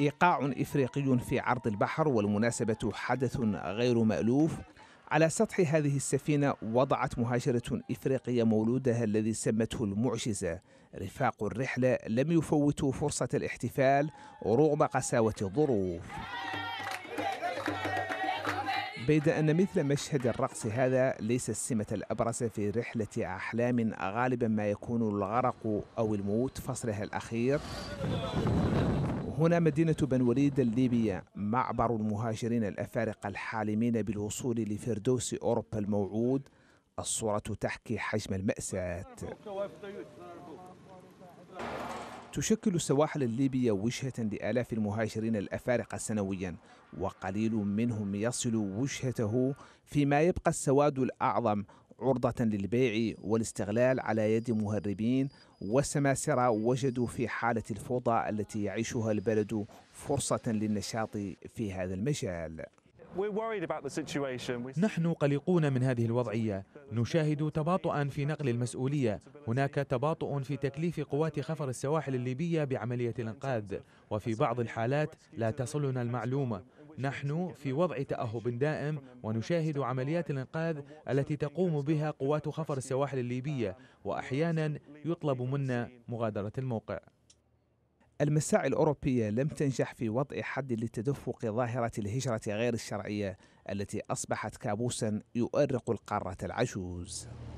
إيقاع إفريقي في عرض البحر والمناسبة حدث غير مألوف على سطح هذه السفينة وضعت مهاجرة إفريقية مولودها الذي سمته المعجزة رفاق الرحلة لم يفوتوا فرصة الاحتفال رغم قساوة الظروف بيد أن مثل مشهد الرقص هذا ليس السمة الأبرز في رحلة أحلام غالبا ما يكون الغرق أو الموت فصلها الأخير هنا مدينة بن وليد الليبية معبر المهاجرين الأفارقة الحالمين بالوصول لفردوس أوروبا الموعود الصورة تحكي حجم المأساة تشكل السواحل الليبية وجهة لآلاف المهاجرين الأفارقة سنويا وقليل منهم يصل وجهته فيما يبقى السواد الأعظم عرضة للبيع والاستغلال على يد مهربين والسماسرة وجدوا في حالة الفوضى التي يعيشها البلد فرصة للنشاط في هذا المجال نحن قلقون من هذه الوضعية نشاهد تباطؤا في نقل المسؤولية هناك تباطؤ في تكليف قوات خفر السواحل الليبية بعملية الإنقاذ وفي بعض الحالات لا تصلنا المعلومة نحن في وضع تأهب دائم ونشاهد عمليات الإنقاذ التي تقوم بها قوات خفر السواحل الليبية وأحيانا يطلب منا مغادرة الموقع المساعي الأوروبية لم تنجح في وضع حد لتدفق ظاهرة الهجرة غير الشرعية التي أصبحت كابوسا يؤرق القارة العجوز